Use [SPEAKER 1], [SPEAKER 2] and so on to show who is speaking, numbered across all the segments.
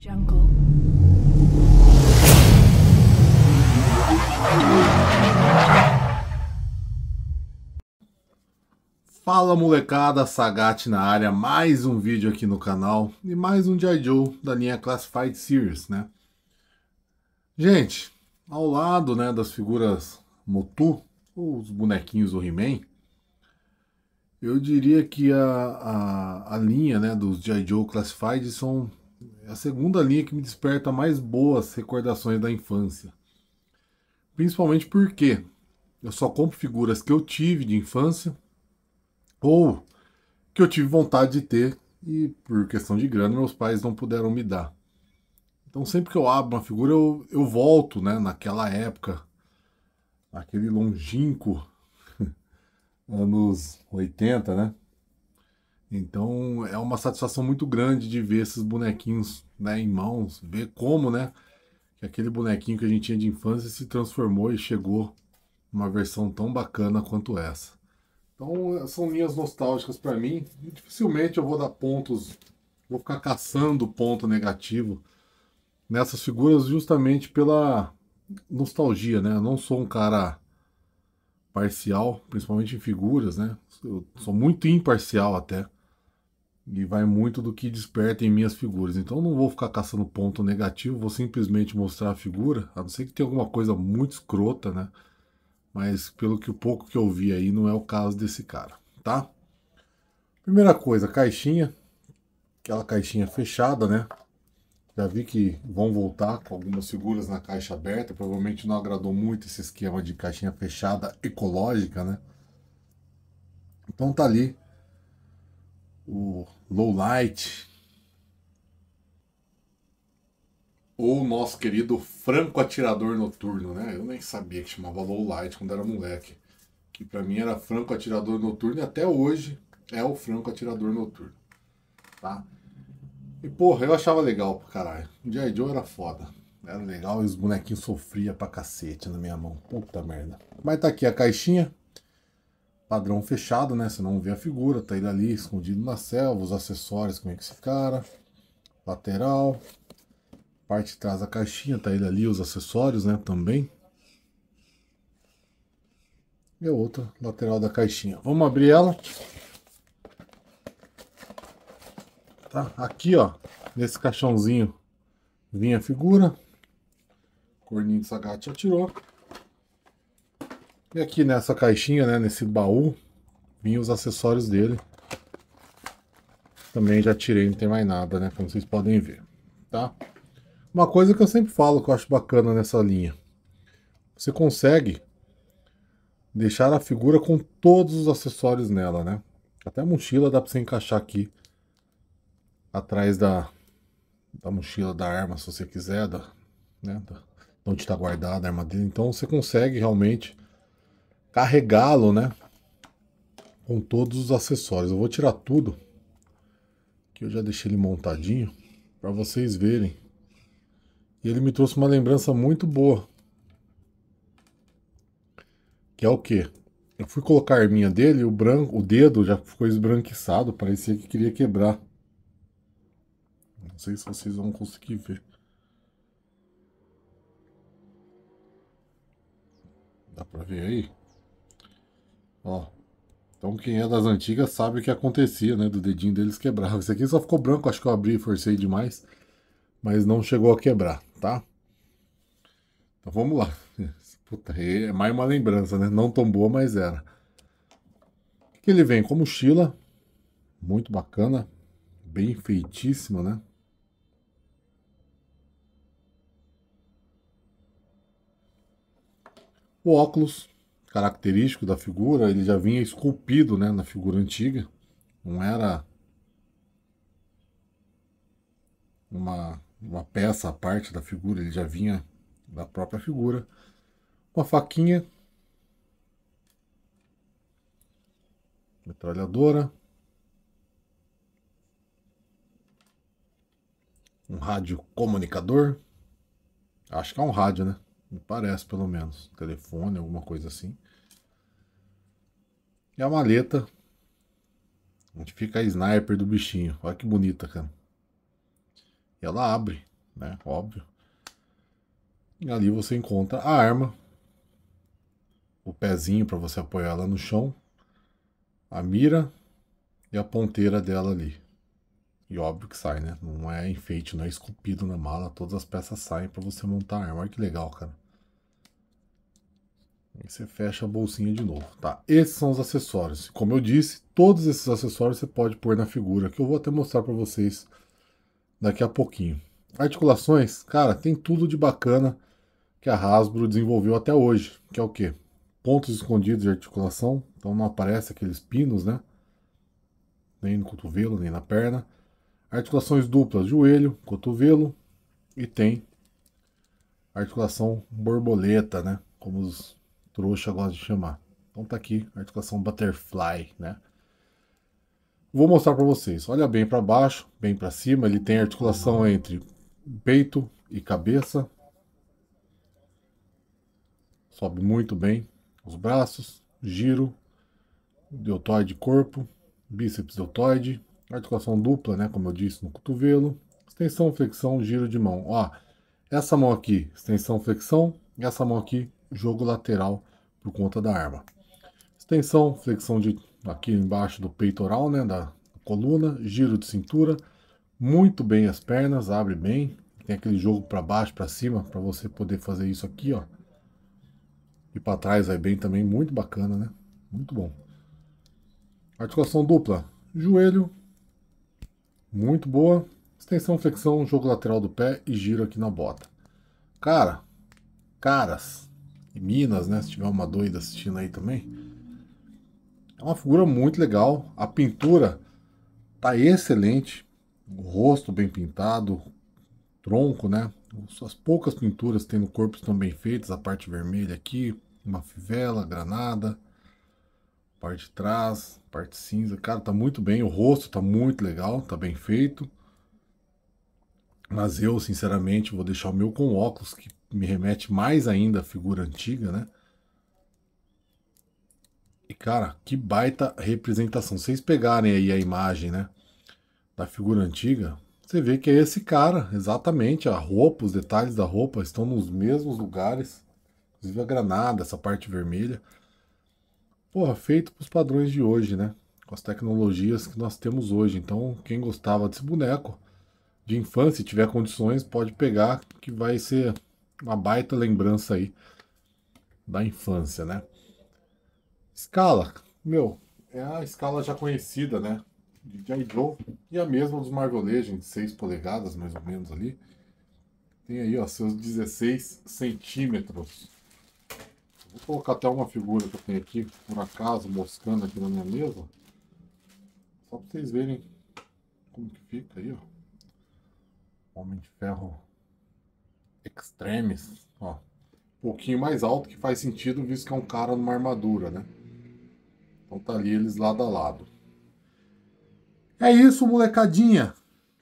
[SPEAKER 1] Jungle. Fala molecada, Sagat na área, mais um vídeo aqui no canal e mais um G.I. Joe da linha Classified Series, né? Gente, ao lado né, das figuras Motu, os bonequinhos do He-Man, eu diria que a, a, a linha né, dos G.I. Joe Classified são é a segunda linha que me desperta mais boas recordações da infância. Principalmente porque eu só compro figuras que eu tive de infância ou que eu tive vontade de ter e por questão de grana meus pais não puderam me dar. Então sempre que eu abro uma figura eu, eu volto, né, naquela época, naquele longínquo anos 80, né? Então é uma satisfação muito grande de ver esses bonequinhos né, em mãos, ver como né, que aquele bonequinho que a gente tinha de infância se transformou e chegou numa versão tão bacana quanto essa. Então são linhas nostálgicas para mim. E dificilmente eu vou dar pontos, vou ficar caçando ponto negativo nessas figuras justamente pela nostalgia, né? Eu não sou um cara parcial, principalmente em figuras, né? Eu sou muito imparcial até e vai muito do que desperta em minhas figuras. Então não vou ficar caçando ponto negativo, vou simplesmente mostrar a figura, a não ser que tenha alguma coisa muito escrota, né? Mas pelo que o pouco que eu vi aí, não é o caso desse cara, tá? Primeira coisa, caixinha. Aquela caixinha fechada, né? Já vi que vão voltar com algumas figuras na caixa aberta. Provavelmente não agradou muito esse esquema de caixinha fechada ecológica, né? Então tá ali o low light ou o nosso querido franco atirador noturno, né? Eu nem sabia que chamava low light quando era moleque, que para mim era franco atirador noturno e até hoje é o franco atirador noturno, tá? E porra, eu achava legal pra caralho. O G.I. Joe era foda. Era legal e os bonequinhos sofriam pra cacete na minha mão. Puta merda. Mas tá aqui a caixinha padrão fechado, né? Você não vê a figura, tá ele ali escondido na selva, os acessórios, como é que esse cara, lateral, parte de trás da caixinha, tá ele ali, os acessórios, né? Também. E a outra lateral da caixinha. Vamos abrir ela. Tá? Aqui, ó, nesse caixãozinho, vinha a figura. Corninho de Sagat e aqui nessa caixinha, né, nesse baú, vinham os acessórios dele. Também já tirei, não tem mais nada, né, como vocês podem ver, tá? Uma coisa que eu sempre falo que eu acho bacana nessa linha. Você consegue deixar a figura com todos os acessórios nela, né? Até a mochila dá pra você encaixar aqui atrás da, da mochila da arma, se você quiser, da, né, da, onde está guardada a arma dele. Então você consegue realmente carregá-lo, né? Com todos os acessórios. Eu vou tirar tudo, que eu já deixei ele montadinho, para vocês verem. E ele me trouxe uma lembrança muito boa. Que é o quê? Eu fui colocar a arminha dele, o branco, o dedo já ficou esbranquiçado, parecia que queria quebrar. Não sei se vocês vão conseguir ver. Dá pra ver aí? Ó. Então quem é das antigas sabe o que acontecia, né? Do dedinho deles quebrava. Esse aqui só ficou branco, acho que eu abri e forcei demais. Mas não chegou a quebrar, tá? Então vamos lá. Puta, é mais uma lembrança, né? Não tão boa, mas era. O que ele vem? Com mochila. Muito bacana. Bem feitíssima, né? O óculos característico da figura, ele já vinha esculpido né, na figura antiga, não era uma, uma peça à parte da figura, ele já vinha da própria figura. Uma faquinha, metralhadora, um rádio comunicador, acho que é um rádio, né? Me parece, pelo menos. Telefone, alguma coisa assim. E a maleta. Onde fica a sniper do bichinho. Olha que bonita, cara. E ela abre, né? Óbvio. E ali você encontra a arma. O pezinho para você apoiar ela no chão. A mira e a ponteira dela ali. E óbvio que sai, né? Não é enfeite, não é esculpido na mala. Todas as peças saem para você montar a arma. Olha que legal, cara. Aí você fecha a bolsinha de novo, tá? Esses são os acessórios. Como eu disse, todos esses acessórios você pode pôr na figura, que eu vou até mostrar para vocês daqui a pouquinho. Articulações, cara, tem tudo de bacana que a Hasbro desenvolveu até hoje, que é o quê? Pontos escondidos de articulação, então não aparece aqueles pinos, né? Nem no cotovelo, nem na perna. Articulações duplas, joelho, cotovelo e tem articulação borboleta, né? Como os trouxas gostam de chamar. Então tá aqui articulação butterfly, né? Vou mostrar para vocês. Olha bem para baixo, bem para cima, ele tem articulação entre peito e cabeça. Sobe muito bem os braços, giro, deltoide corpo, bíceps deltoide, articulação dupla, né, como eu disse, no cotovelo, extensão, flexão, giro de mão. Ó, essa mão aqui, extensão, flexão, e essa mão aqui, jogo lateral por conta da arma. Extensão, flexão de aqui embaixo do peitoral, né, da coluna, giro de cintura, muito bem as pernas, abre bem, tem aquele jogo para baixo, para cima, para você poder fazer isso aqui, ó. E para trás vai bem também, muito bacana, né? Muito bom. Articulação dupla, joelho, muito boa. Extensão, flexão, jogo lateral do pé e giro aqui na bota. Cara, caras e minas, né? Se tiver uma doida assistindo aí também. É uma figura muito legal. A pintura tá excelente. O rosto bem pintado, tronco, né? As poucas pinturas tem no corpo estão bem feitas. A parte vermelha aqui, uma fivela, granada Parte de trás, parte cinza. Cara, tá muito bem. O rosto tá muito legal, tá bem feito. Mas eu, sinceramente, vou deixar o meu com óculos, que me remete mais ainda à figura antiga, né? E, cara, que baita representação. se Vocês pegarem aí a imagem, né? Da figura antiga, você vê que é esse cara, exatamente. A roupa, os detalhes da roupa estão nos mesmos lugares. Inclusive a granada, essa parte vermelha porra, feito para os padrões de hoje, né? Com as tecnologias que nós temos hoje. Então, quem gostava desse boneco de infância, tiver condições, pode pegar, que vai ser uma baita lembrança aí da infância, né? Escala, meu, é a escala já conhecida, né? De G.I. Joe e a mesma dos Marvel Legends, 6 polegadas mais ou menos ali. Tem aí, ó, seus 16 centímetros Vou colocar até uma figura que eu tenho aqui, por acaso, moscando aqui na minha mesa. Só para vocês verem como que fica aí, ó. Homem de ferro extremes, ó. Um pouquinho mais alto, que faz sentido, visto que é um cara numa armadura, né? Então tá ali eles lado a lado. É isso, molecadinha.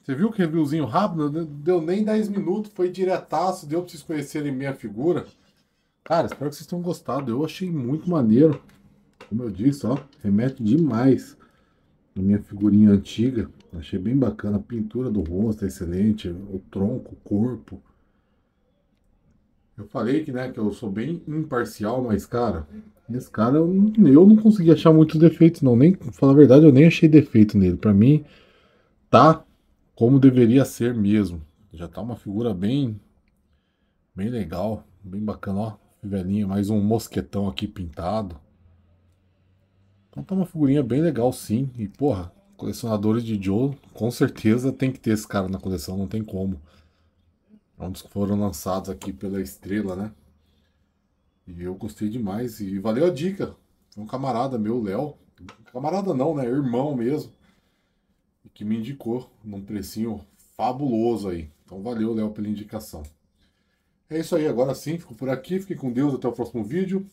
[SPEAKER 1] Você viu que reviewzinho rápido? Deu nem 10 minutos, foi diretaço, deu pra vocês conhecerem minha figura. Cara, espero que vocês tenham gostado. Eu achei muito maneiro. Como eu disse, ó, remete demais na minha figurinha antiga. Achei bem bacana. A pintura do rosto é excelente. O tronco, o corpo. Eu falei que, né, que eu sou bem imparcial, mas, cara, esse cara eu, não, eu não consegui achar muitos defeitos, não. Nem, falar a verdade, eu nem achei defeito nele. Para mim, tá como deveria ser mesmo. Já tá uma figura bem, bem legal, bem bacana, ó velhinho, mais um mosquetão aqui pintado. Então tá uma figurinha bem legal sim. E porra, colecionadores de Joe, com certeza tem que ter esse cara na coleção, não tem como. É um dos que foram lançados aqui pela Estrela, né? E eu gostei demais e valeu a dica. Foi um camarada meu, Léo. Camarada não, né? Irmão mesmo. Que me indicou num precinho fabuloso aí. Então valeu, Léo, pela indicação. É isso aí, agora sim, fico por aqui, fique com Deus, até o próximo vídeo.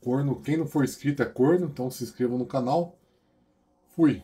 [SPEAKER 1] corno, quem não for inscrito é corno, então se inscreva no canal. Fui!